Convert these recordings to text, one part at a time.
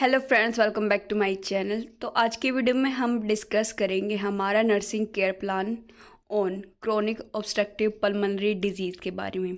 hello friends welcome back to my channel तो आज की वीडियो में हम डिस्कस करेंगे हमारा nursing care plan on chronic obstructive pulmonary disease के बारे में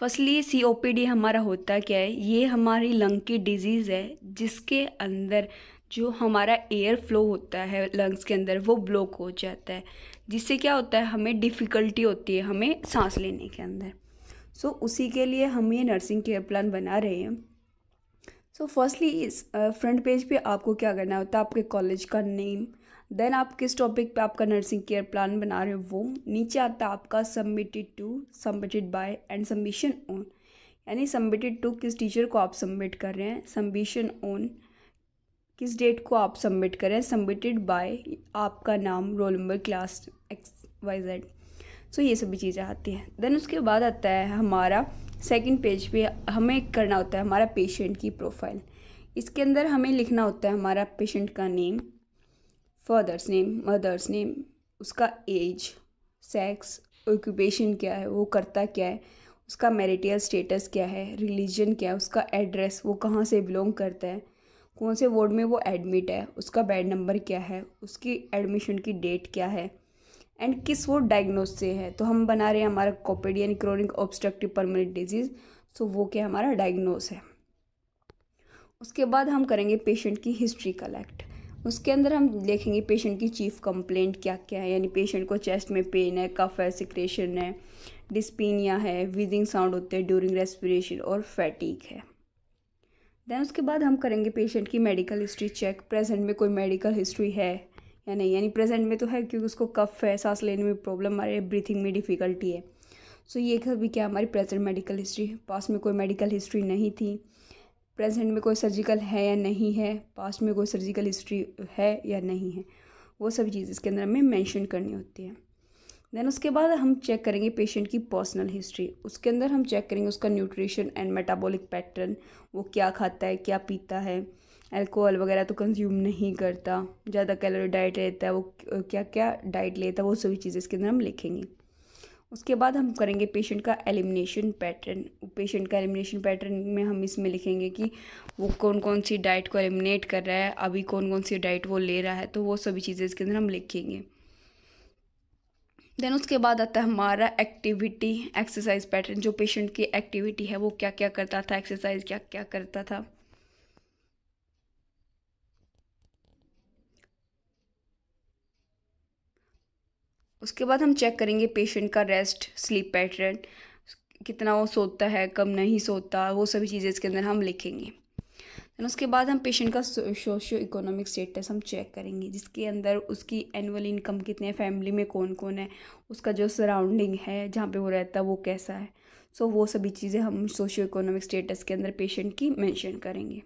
फर्स्टली सीओपीडी हमारा होता क्या है ये हमारी लंग की डिजीज़ है जिसके अंदर जो हमारा एयर फ्लो होता है लंग्स के अंदर वो ब्लॉक हो जाता है जिससे क्या होता है हमें डिफ़िकल्टी होती है हमें सांस लेने के अंदर सो so, उसी के लिए हम ये नर्सिंग केयर प्लान बना रहे हैं सो फर्स्टली इस फ्रंट पेज पे आपको क्या करना होता है आपके कॉलेज का नेम देन आप किस टॉपिक पे आपका नर्सिंग केयर प्लान बना रहे हो वो नीचे आता है आपका submitted to submitted by and submission on यानी सबमिटेड टू किस टीचर को आप सबमिट कर रहे हैं सबमिशन ऑन किस डेट को आप सबमिट करें सबमिटेड बाय आपका नाम roll number class X Y Z so ये सभी चीज़ें आती हैं देन उसके बाद आता है हमारा सेकंड पेज पे हमें करना होता है हमारा पेशेंट की प्रोफाइल इसके अंदर हमें लिखना होता है हमारा पेशेंट का name father's name mother's name उसका एज सेक्स ऑक्यूपेशन क्या है वो करता क्या है उसका मेरिटियल स्टेटस क्या है रिलीजन क्या है उसका एड्रेस वो कहाँ से बिलोंग करता है कौन से वार्ड में वो एडमिट है उसका बेड नंबर क्या है उसकी एडमिशन की डेट क्या है एंड किस वो डायग्नोस से है तो हम बना रहे हैं हमारा यानी chronic obstructive permanent disease so वो क्या हमारा डायग्नोस है उसके बाद हम करेंगे पेशेंट की हिस्ट्री कलेक्ट उसके अंदर हम देखेंगे पेशेंट की चीफ कंप्लेंट क्या क्या है यानी पेशेंट को चेस्ट में पेन है कफ है सिक्रेशन है डिस्पीनिया है वीजिंग साउंड होते हैं ड्यूरिंग रेस्पिरेशन और फैटीक है देन उसके बाद हम करेंगे पेशेंट की मेडिकल हिस्ट्री चेक प्रेजेंट में कोई मेडिकल हिस्ट्री है या नहीं यानी प्रेजेंट में तो है क्योंकि उसको कफ है सांस लेने में प्रॉब्लम है ब्रीथिंग में डिफ़िकल्टी है सो ये कभी क्या हमारी प्रेजेंट मेडिकल हिस्ट्री है पास में कोई मेडिकल हिस्ट्री नहीं थी प्रेजेंट में कोई सर्जिकल है या नहीं है पास्ट में कोई सर्जिकल हिस्ट्री है या नहीं है वो सभी चीज़ इसके अंदर हमें मेंशन करनी होती है देन उसके बाद हम चेक करेंगे पेशेंट की पर्सनल हिस्ट्री उसके अंदर हम चेक करेंगे उसका न्यूट्रिशन एंड मेटाबॉलिक पैटर्न वो क्या खाता है क्या पीता है अल्कोहल वगैरह तो कंज्यूम नहीं करता ज़्यादा कैलोरी डाइट लेता है वो क्या क्या डाइट लेता है वो सभी चीज़ें इसके अंदर हम लिखेंगे उसके बाद हम करेंगे पेशेंट का एलिमिनेशन पैटर्न पेशेंट का एलिमिनेशन पैटर्न में हम इसमें लिखेंगे कि वो कौन कौन सी डाइट को एलिमिनेट कर रहा है अभी कौन कौन सी डाइट वो ले रहा है तो वो सभी चीज़ें इसके अंदर हम लिखेंगे देन उसके बाद आता है हमारा एक्टिविटी एक्सरसाइज पैटर्न जो पेशेंट की एक्टिविटी है वो क्या क्या करता था एक्सरसाइज क्या क्या करता था उसके बाद हम चेक करेंगे पेशेंट का रेस्ट स्लीप पैटर्न कितना वो सोता है कम नहीं सोता वो सभी चीज़ें इसके अंदर हम लिखेंगे देन उसके बाद हम पेशेंट का सोशो इकोनॉमिक स्टेटस हम चेक करेंगे जिसके अंदर उसकी एनुअल इनकम कितने है फैमिली में कौन कौन है उसका जो सराउंडिंग है जहाँ पे वो रहता है वो कैसा है सो so, वो सभी चीज़ें हम सोशो इकोनॉमिक स्टेटस के अंदर पेशेंट की मेंशन करेंगे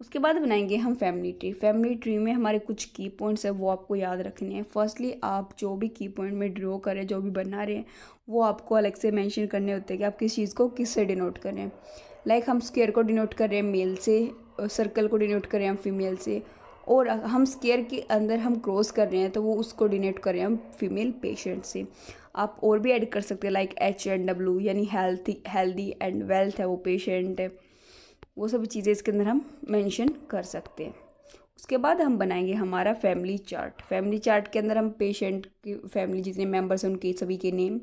उसके बाद बनाएंगे हम फैमिली ट्री फैमिली ट्री में हमारे कुछ की पॉइंट्स हैं वो आपको याद रखने हैं फर्स्टली आप जो भी की पॉइंट में ड्रॉ करें जो भी बना रहे हैं वो आपको अलग से मेंशन करने होते हैं कि आप किस चीज़ को किससे डिनोट करें लाइक like हम स्केयर को डिनोट कर रहे हैं मेल से सर्कल को डिनोट कर रहे हैं हम फीमेल से और हम स्केयर के अंदर हम क्रॉस कर रहे हैं तो वो उसको डिनोट कर रहे हैं हम फीमेल पेशेंट से आप और भी ऐड कर सकते हैं लाइक एच एंड डब्ल्यू यानी हेल्थी हेल्दी एंड वेल्थ है वो पेशेंट है वो सब चीज़ें इसके अंदर हम मेंशन कर सकते हैं उसके बाद हम बनाएंगे हमारा फैमिली चार्ट फैमिली चार्ट के अंदर हम पेशेंट की फैमिली जितने मेंबर्स हैं उनके सभी के नेम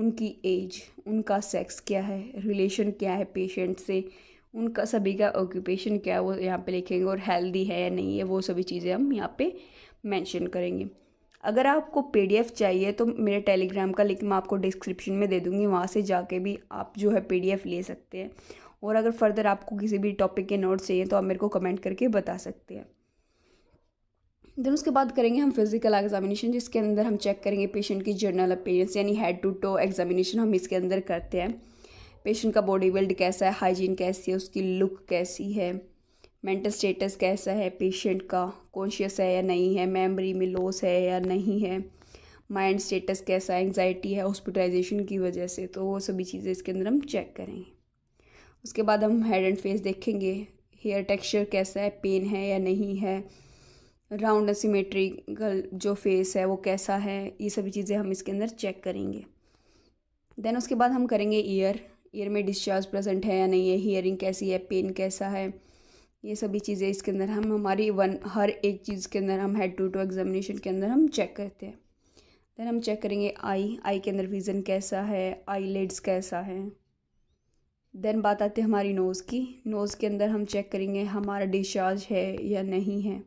उनकी एज उनका सेक्स क्या है रिलेशन क्या है पेशेंट से उनका सभी का ऑक्यूपेशन क्या है वो यहाँ पे लिखेंगे और हेल्दी है या नहीं है वो सभी चीज़ें हम यहाँ पे मेंशन करेंगे अगर आपको पीडीएफ चाहिए तो मेरे टेलीग्राम का लिंक मैं आपको डिस्क्रिप्शन में दे दूँगी वहाँ से जाके भी आप जो है पीडीएफ ले सकते हैं और अगर फर्दर आपको किसी भी टॉपिक के नोट्स चाहिए तो आप मेरे को कमेंट करके बता सकते हैं देन उसके बाद करेंगे हम फिजिकल एग्जामिनेशन जिसके अंदर हम चेक करेंगे पेशेंट की जर्नल अपेयरेंस यानी हेड टू टो एग्जामिनेशन हम इसके अंदर करते हैं पेशेंट का बॉडी बिल्ड कैसा है हाइजीन कैसी है उसकी लुक कैसी है मेंटल स्टेटस कैसा है पेशेंट का कॉन्शियस है या नहीं है मेमोरी में लॉस है या नहीं है माइंड स्टेटस कैसा है एंगजाइटी है हॉस्पिटलाइजेशन की वजह से तो वो सभी चीज़ें इसके अंदर हम चेक करेंगे उसके बाद हम हेड एंड फेस देखेंगे हेयर टेक्सचर कैसा है पेन है या नहीं है राउंड सिमेट्रिकल जो फेस है वो कैसा है ये सभी चीज़ें हम इसके अंदर चेक करेंगे देन उसके बाद हम करेंगे ईयर ईयर में डिस्चार्ज प्रेजेंट है या नहीं है हियरिंग कैसी है पेन कैसा है ये सभी चीज़ें इसके अंदर हम हमारी वन हर एक चीज़ के अंदर हम हेड टू टू एग्जामिनेशन के अंदर हम चेक करते हैं देन हम चेक करेंगे आई आई के अंदर विज़न कैसा है आई कैसा है देन बात आती है हमारी नोज़ की नोज़ के अंदर हम चेक करेंगे हमारा डिस्चार्ज है या नहीं है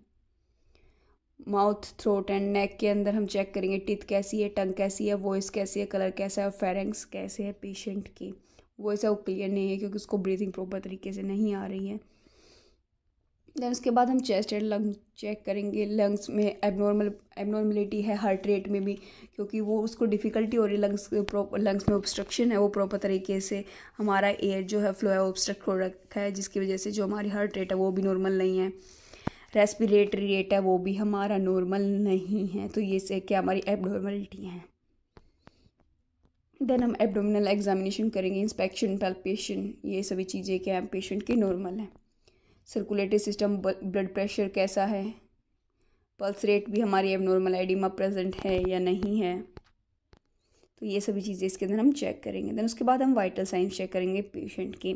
माउथ थ्रोट एंड नेक के अंदर हम चेक करेंगे टिथ कैसी है टंग कैसी है वॉइस कैसी है कलर कैसा है और फेरेंग्स कैसे है पेशेंट की वॉइस है वो क्लियर नहीं है क्योंकि उसको ब्रीथिंग प्रॉपर तरीके से नहीं आ रही है देन उसके बाद हम चेस्ट एंड लंग चेक करेंगे लंग्स में एबनॉर्मल एबनॉर्मलिटी है हार्ट रेट में भी क्योंकि वो उसको डिफ़िकल्टी हो रही लंग्स लंग्स में ऑब्स्ट्रक्शन है वो प्रॉपर तरीके से हमारा एयर जो है फ्लो है ऑब्स्ट्रक्ट हो रखा है जिसकी वजह से जो हमारी हार्ट रेट है वो भी नॉर्मल नहीं है रेस्पिरेटरी रेट है वो भी हमारा नॉर्मल नहीं है तो ये से क्या हमारी एबनॉर्मलिटी है देन हम एबडोमिनल एग्जामिनेशन करेंगे इंस्पेक्शन पैल्पेशन ये सभी चीज़ें क्या पेशेंट के नॉर्मल हैं सर्कुलेटरी सिस्टम ब्लड प्रेशर कैसा है पल्स रेट भी हमारी एबनॉर्मल एडिमा प्रेजेंट है या नहीं है तो ये सभी चीज़ें इसके अंदर हम चेक करेंगे दैन उसके बाद हम वाइटल साइंस चेक करेंगे पेशेंट की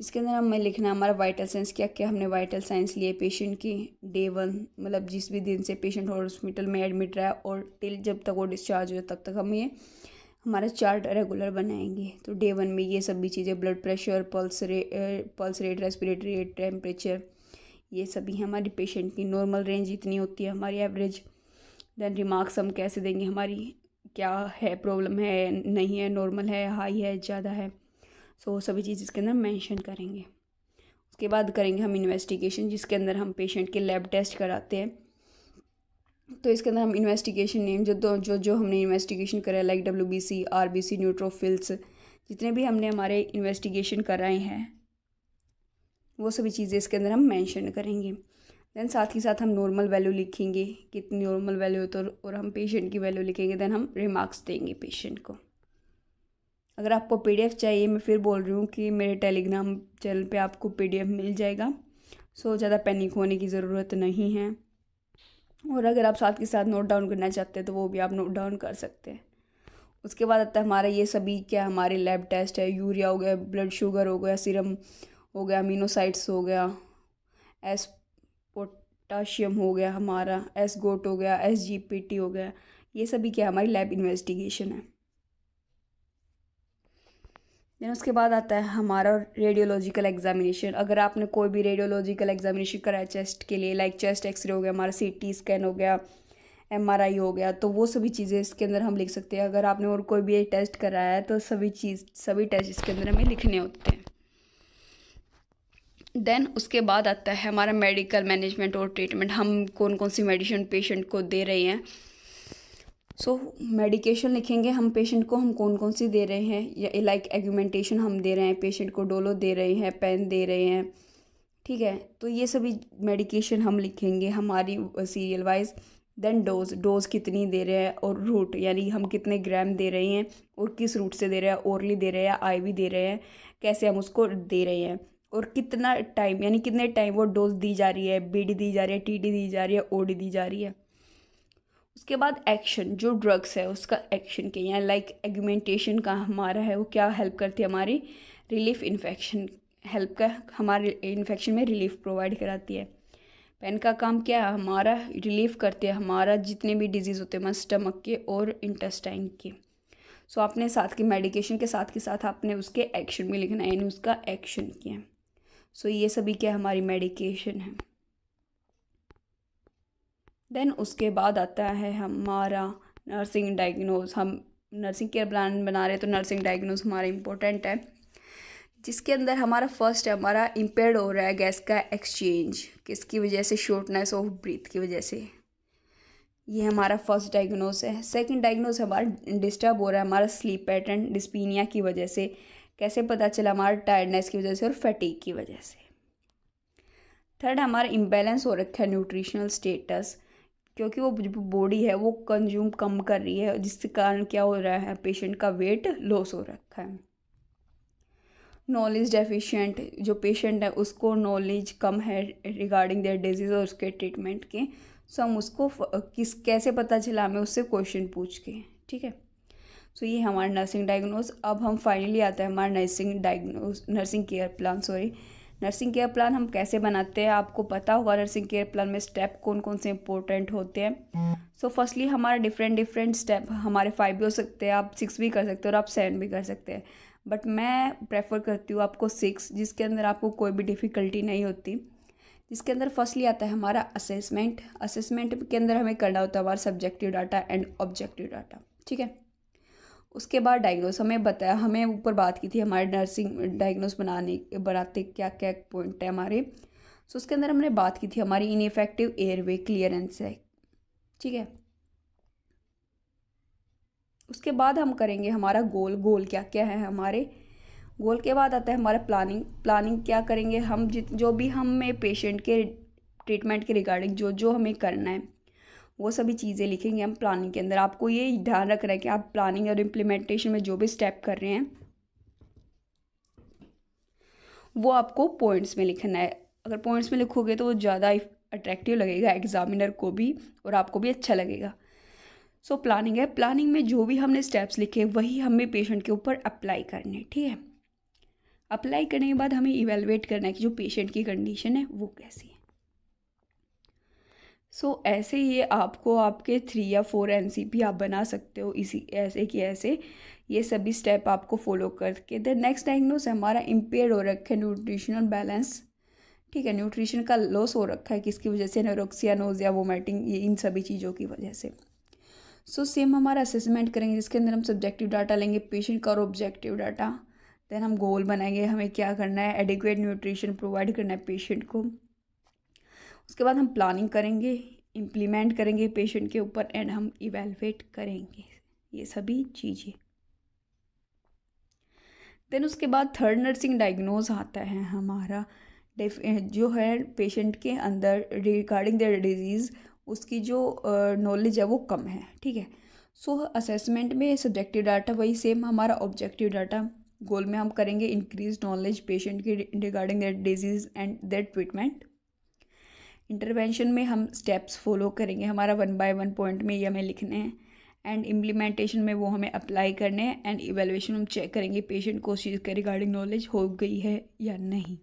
इसके अंदर हमें लिखना हमारा वाइटल साइंस क्या क्या हमने वाइटल साइंस लिए पेशेंट की डे वन मतलब जिस भी दिन से पेशेंट हॉस्पिटल में एडमिट रहा और टिल जब तक वो डिस्चार्ज हुआ तब तक हम ये हमारा चार्ट रेगुलर बनाएंगे तो डे वन में ये सभी चीज़ें blood pressure pulse rate pulse rate respiratory rate temperature ये सभी हमारी पेशेंट की नॉर्मल रेंज इतनी होती है हमारी एवरेज देन रिमार्क्स हम कैसे देंगे हमारी क्या है प्रॉब्लम है नहीं है नॉर्मल है हाई है ज़्यादा है सो so, सभी चीज़ इसके अंदर मेंशन करेंगे उसके बाद करेंगे हम इन्वेस्टिगेशन जिसके अंदर हम पेशेंट के लैब टेस्ट कराते हैं तो इसके अंदर हम इन्वेस्टिगेशन नेम जो जो जो हमने इन्वेस्टिगेशन करा है like W B C R B C neutrophils जितने भी हमने हमारे इन्वेस्टिगेशन कराए हैं वो सभी चीज़ें इसके अंदर हम मेंशन करेंगे दैन साथ ही साथ हम नॉर्मल वैल्यू लिखेंगे कितनी नॉर्मल वैल्यू है तो और हम पेशेंट की वैल्यू लिखेंगे दैन हम रिमार्क्स देंगे पेशेंट को अगर आपको पी चाहिए मैं फिर बोल रही हूँ कि मेरे टेलीग्राम चैनल पे आपको पी मिल जाएगा सो ज़्यादा पैनिक होने की ज़रूरत नहीं है और अगर आप साथ के साथ नोट डाउन करना चाहते हैं तो वो भी आप नोट डाउन कर सकते हैं उसके बाद आता है हमारा ये सभी क्या हमारे लैब टेस्ट है यूरिया हो गया ब्लड शुगर हो गया सीरम हो गया अमीनोसाइट्स हो गया एस पोटाशियम हो गया हमारा एस गोट हो गया एस जी पी टी हो गया ये सभी क्या हमारी लैब इन्वेस्टिगेशन है देन उसके बाद आता है हमारा रेडियोलॉजिकल एग्जामिनेशन अगर आपने कोई भी रेडियोलॉजिकल एग्जामिनेशन कराया चेस्ट के लिए लाइक चेस्ट एक्सरे हो गया हमारा सी टी स्कैन हो गया एम आर आई हो गया तो वो सभी चीज़ें इसके अंदर हम लिख सकते हैं अगर आपने और कोई भी टेस्ट कराया है तो सभी चीज़ सभी टेस्ट इसके अंदर हमें लिखने होते हैं देन उसके बाद आता है हमारा मेडिकल मैनेजमेंट और ट्रीटमेंट हम कौन कौन सी मेडिसिन पेशेंट को दे रहे हैं सो so, मेडिकेशन लिखेंगे हम पेशेंट को हम कौन कौन सी दे रहे हैं या लाइक एग्यूमेंटेशन हम दे रहे हैं पेशेंट को डोलो दे रहे हैं पेन दे रहे हैं ठीक है तो ये सभी मेडिकेशन हम लिखेंगे हमारी serial wise then dose dose कितनी दे रहे हैं और रूट यानी हम कितने ग्राम दे रहे हैं और किस रूट से दे रहे हैं ओरली दे रहे हैं आईवी दे रहे हैं कैसे हम उसको दे रहे हैं और कितना टाइम यानी कितने टाइम वो डोज दी जा रही है बीडी दी जा रही है टीडी दी जा रही है ओडी दी जा रही है उसके बाद एक्शन जो ड्रग्स है उसका एक्शन के या लाइक एगमेंटेशन का हमारा है वो क्या हेल्प करती है हमारी रिलीफ इन्फेक्शन हेल्प का हमारे इन्फेक्शन में रिलीफ प्रोवाइड कराती है पेन का काम क्या है हमारा रिलीफ करती है हमारा जितने भी डिजीज़ होते हैं स्टमक के और इंटेस्टाइन के सो so, आपने साथ के मेडिकेशन के साथ के साथ आपने उसके एक्शन भी लिखना है यानी उसका एक्शन किया सो so, ये सभी क्या हमारी मेडिकेशन है देन उसके बाद आता है हमारा नर्सिंग डायग्नोज हम नर्सिंग केयर प्लान बना रहे हैं तो नर्सिंग डायग्नोज हमारा इम्पोर्टेंट है जिसके अंदर हमारा फर्स्ट है हमारा इम्पेयर हो रहा है गैस का एक्सचेंज किसकी वजह से शॉर्टनेस ऑफ ब्रीथ की वजह से ये हमारा फर्स्ट डायग्नोस है सेकंड डायग्नोस हमारा डिस्टर्ब हो रहा है हमारा स्लीप पैटर्न डिस्पीनिया की वजह से कैसे पता चला हमारा टायर्डनेस की वजह से और फटीक की वजह से थर्ड हमारा इम्बेलेंस हो रखा है न्यूट्रिशनल स्टेटस क्योंकि वो जो बॉडी है वो कंज्यूम कम कर रही है जिसके कारण क्या हो रहा है पेशेंट का वेट लॉस हो रखा है नॉलेज डेफिशिएंट जो पेशेंट है उसको नॉलेज कम है रिगार्डिंग देयर डिजीज़ और उसके ट्रीटमेंट के सो हम उसको किस कैसे पता चला हमें उससे क्वेश्चन पूछ के ठीक है सो ये हमारा नर्सिंग डायग्नोस अब हम फाइनली आते हैं हमारा nursing diagnose nursing care plan sorry nursing care plan हम कैसे बनाते हैं आपको पता होगा नर्सिंग केयर प्लान में स्टेप कौन कौन से इंपॉर्टेंट होते हैं सो फर्स्टली हमारा डिफरेंट डिफरेंट स्टेप हमारे फाइव भी हो सकते हैं आप सिक्स भी कर सकते हो और आप सेवन भी कर सकते हैं बट मैं प्रेफर करती हूँ आपको सिक्स जिसके अंदर आपको कोई भी डिफ़िकल्टी नहीं होती जिसके अंदर फर्स्टली आता है हमारा असेसमेंट असेसमेंट के अंदर हमें करना होता है हमारा subjective data and objective data ठीक है उसके बाद डायग्नोस हमें बताया हमें ऊपर बात की थी हमारे नर्सिंग डायग्नोस बनाने बनाते क्या क्या पॉइंट है हमारे सो उसके अंदर हमने बात की थी हमारी इनफेक्टिव एयरवे क्लियरेंस है ठीक है उसके बाद हम करेंगे हमारा गोल गोल क्या क्या है हमारे गोल के बाद आता है हमारा प्लानिंग प्लानिंग क्या करेंगे हम जित जो भी हमें पेशेंट के ट्रीटमेंट के रिगार्डिंग जो जो हमें करना है वो सभी चीज़ें लिखेंगे हम प्लानिंग के अंदर आपको ये ध्यान रखना है कि आप प्लानिंग और इम्प्लीमेंटेशन में जो भी स्टेप कर रहे हैं वो आपको पॉइंट्स में लिखना है अगर पॉइंट्स में लिखोगे तो वो ज़्यादा अट्रैक्टिव लगेगा एग्जामिनर को भी और आपको भी अच्छा लगेगा सो so, प्लानिंग है प्लानिंग में जो भी हमने स्टेप्स लिखे वही हमें पेशेंट के ऊपर अप्लाई करने ठीक है अप्लाई करने के बाद हमें इवेलुएट करना है कि जो पेशेंट की कंडीशन है वो कैसी है सो so, ऐसे ये आपको आपके थ्री या फोर एन आप बना सकते हो इसी ऐसे कि ऐसे ये सभी स्टेप आपको फॉलो करके देन नेक्स्ट डायग्नोस हमारा इम्पेयर हो रखा है न्यूट्रिशनल बैलेंस ठीक है न्यूट्रिशन का लॉस हो रखा है किसकी वजह से नरोक्सिया नोजिया वोमेटिंग ये इन सभी चीज़ों की वजह से सो so, सेम हमारा असेसमेंट करेंगे जिसके अंदर हम सब्जेक्टिव डाटा लेंगे पेशेंट का और ऑब्जेक्टिव डाटा देन हम गोल बनाएंगे हमें क्या करना है एडिक्वेट न्यूट्रिशन प्रोवाइड करना है पेशेंट को उसके बाद हम प्लानिंग करेंगे इम्प्लीमेंट करेंगे पेशेंट के ऊपर एंड हम इवेलुएट करेंगे ये सभी चीज़ें देन उसके बाद थर्ड नर्सिंग डायग्नोज आता है हमारा जो है पेशेंट के अंदर रिगार्डिंग द डिजीज़ उसकी जो नॉलेज है वो कम है ठीक है सो so, असेसमेंट में सब्जेक्टिव डाटा वही सेम हमारा ऑब्जेक्टिव डाटा गोल में हम करेंगे इंक्रीज नॉलेज पेशेंट की regarding that disease and that treatment intervention में हम स्टेप्स फॉलो करेंगे हमारा वन बाय वन पॉइंट में ये हमें लिखने हैं एंड इम्प्लीमेंटेशन में वो हमें अप्लाई करने हैं एंड इवेलुएशन हम चेक करेंगे पेशेंट को उस चीज़ के रिगार्डिंग नॉलेज हो गई है या नहीं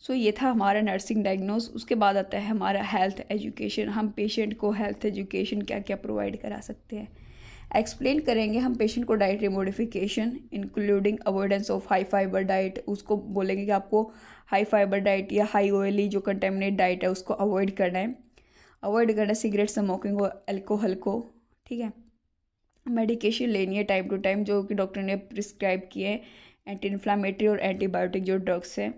सो so, ये था हमारा नर्सिंग डायग्नोस उसके बाद आता है हमारा हेल्थ एजुकेशन हम पेशेंट को हेल्थ एजुकेशन क्या क्या प्रोवाइड करा सकते हैं एक्सप्लेन करेंगे हम पेशेंट को diet remodification including avoidance of high fibre diet उसको बोलेंगे कि आपको हाई फाइबर डाइट या हाई ऑयली जो कंटेमिनेट डाइट है उसको अवॉइड करना है अवॉइड करना है सिगरेट स्मोकिंग और एल्कोहल को ठीक है मेडिकेशन लेनी है टाइम टू टाइम जो कि डॉक्टर ने प्रिस्क्राइब किए हैं एंटी इन्फ्लामेटरी और एंटीबायोटिक जो ड्रग्स हैं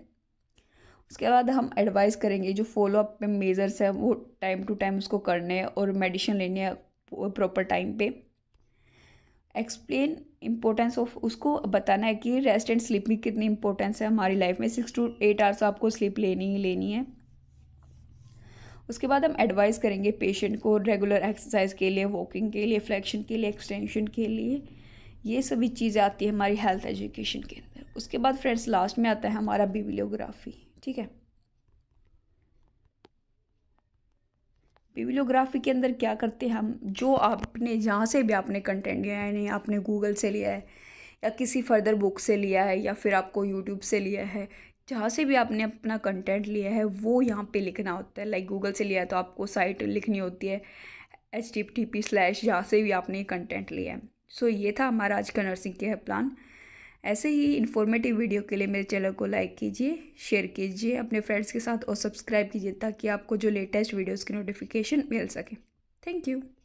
उसके बाद हम एडवाइस करेंगे जो फॉलोअप में मेजर्स हैं वो टाइम टू टाइम उसको करने और मेडिसिन लेनी है प्रॉपर टाइम पे एक्सप्लेन इंपॉर्टेंस ऑफ उसको बताना है कि रेस्ट एंड स्लीप में कितनी इंपॉर्टेंस है हमारी लाइफ में सिक्स टू एट आवर्स आपको स्लीप लेनी ही लेनी है उसके बाद हम एडवाइस करेंगे पेशेंट को रेगुलर एक्सरसाइज के लिए वॉकिंग के लिए फ्लैक्शन के लिए एक्सटेंशन के लिए ये सभी चीज़ें आती है हमारी हेल्थ एजुकेशन के अंदर उसके बाद फ्रेंड्स लास्ट में आता है हमारा बीबिलियोग्राफी ठीक है बिबिलोग्राफी के अंदर क्या करते हैं हम जो आपने जहाँ से भी आपने कंटेंट लिया है नहीं आपने गूगल से लिया है या किसी फर्दर बुक से लिया है या फिर आपको यूट्यूब से लिया है जहाँ से भी आपने अपना कंटेंट लिया है वो यहाँ पे लिखना होता है लाइक गूगल से लिया है तो आपको साइट लिखनी होती है H T T P slash जहाँ से भी आपने कंटेंट लिया है सो so, ये था हमारा आज का नर्सिंग केयर प्लान ऐसे ही इन्फॉर्मेटिव वीडियो के लिए मेरे चैनल को लाइक कीजिए शेयर कीजिए अपने फ्रेंड्स के साथ और सब्सक्राइब कीजिए ताकि आपको जो लेटेस्ट वीडियोज़ की नोटिफिकेशन मिल सके थैंक यू